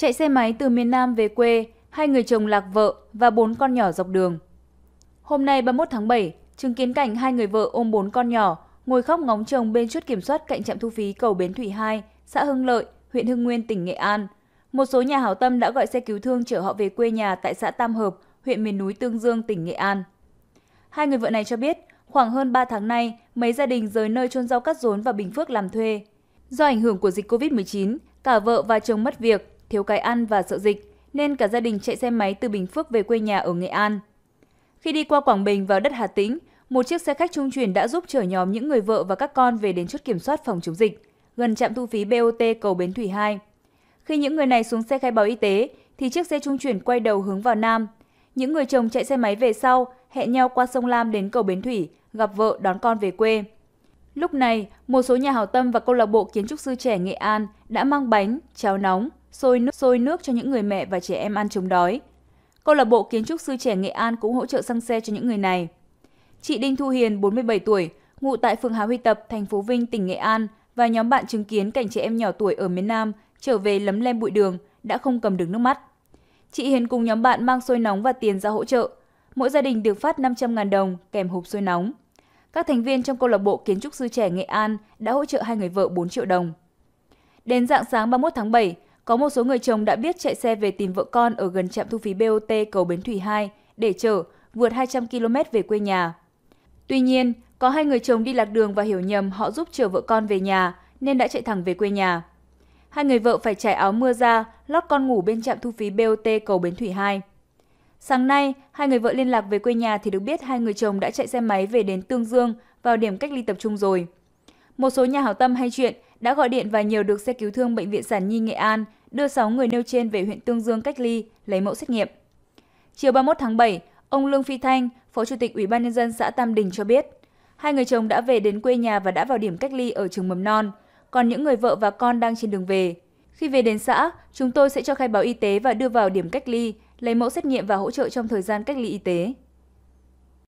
Chạy xe máy từ miền Nam về quê, hai người chồng lạc vợ và bốn con nhỏ dọc đường. Hôm nay 31 tháng 7, chứng kiến cảnh hai người vợ ôm bốn con nhỏ, ngồi khóc ngóng chồng bên chốt kiểm soát cạnh trạm thu phí cầu Bến Thủy 2, xã Hưng Lợi, huyện Hưng Nguyên, tỉnh Nghệ An. Một số nhà hảo tâm đã gọi xe cứu thương chở họ về quê nhà tại xã Tam Hợp, huyện miền núi Tương Dương, tỉnh Nghệ An. Hai người vợ này cho biết, khoảng hơn 3 tháng nay, mấy gia đình rời nơi trôn rau cắt rốn và Bình Phước làm thuê. Do ảnh hưởng của dịch COVID-19, cả vợ và chồng mất việc, thiếu cái ăn và sợ dịch, nên cả gia đình chạy xe máy từ Bình Phước về quê nhà ở Nghệ An. Khi đi qua Quảng Bình vào đất Hà Tĩnh, một chiếc xe khách trung chuyển đã giúp chở nhóm những người vợ và các con về đến chốt kiểm soát phòng chống dịch, gần trạm thu phí BOT cầu Bến Thủy 2. Khi những người này xuống xe khai báo y tế, thì chiếc xe trung chuyển quay đầu hướng vào Nam. Những người chồng chạy xe máy về sau, hẹn nhau qua sông Lam đến cầu Bến Thủy, gặp vợ đón con về quê. Lúc này, một số nhà hảo tâm và câu lạc bộ kiến trúc sư trẻ Nghệ An đã mang bánh, cháo nóng, sôi nước, sôi nước cho những người mẹ và trẻ em ăn chống đói. Câu lạc bộ kiến trúc sư trẻ Nghệ An cũng hỗ trợ xăng xe cho những người này. Chị Đinh Thu Hiền, 47 tuổi, ngụ tại phường Hà Huy Tập, thành phố Vinh, tỉnh Nghệ An và nhóm bạn chứng kiến cảnh trẻ em nhỏ tuổi ở miền Nam trở về lấm lem bụi đường đã không cầm được nước mắt. Chị Hiền cùng nhóm bạn mang xôi nóng và tiền ra hỗ trợ. Mỗi gia đình được phát 500.000 đồng kèm hộp xôi nóng. Các thành viên trong câu lạc bộ kiến trúc sư trẻ Nghệ An đã hỗ trợ hai người vợ 4 triệu đồng. Đến dạng sáng 31 tháng 7, có một số người chồng đã biết chạy xe về tìm vợ con ở gần trạm thu phí BOT cầu Bến Thủy 2 để chở, vượt 200 km về quê nhà. Tuy nhiên, có hai người chồng đi lạc đường và hiểu nhầm họ giúp chở vợ con về nhà nên đã chạy thẳng về quê nhà. Hai người vợ phải trải áo mưa ra, lót con ngủ bên trạm thu phí BOT cầu Bến Thủy 2. Sáng nay, hai người vợ liên lạc về quê nhà thì được biết hai người chồng đã chạy xe máy về đến Tương Dương vào điểm cách ly tập trung rồi. Một số nhà hảo tâm hay chuyện đã gọi điện và nhờ được xe cứu thương Bệnh viện Sản Nhi Nghệ An đưa 6 người nêu trên về huyện Tương Dương cách ly, lấy mẫu xét nghiệm. Chiều 31 tháng 7, ông Lương Phi Thanh, Phó Chủ tịch Ủy ban Nhân dân xã Tam Đình cho biết, hai người chồng đã về đến quê nhà và đã vào điểm cách ly ở trường mầm non, còn những người vợ và con đang trên đường về. Khi về đến xã, chúng tôi sẽ cho khai báo y tế và đưa vào điểm cách ly, lấy mẫu xét nghiệm và hỗ trợ trong thời gian cách ly y tế.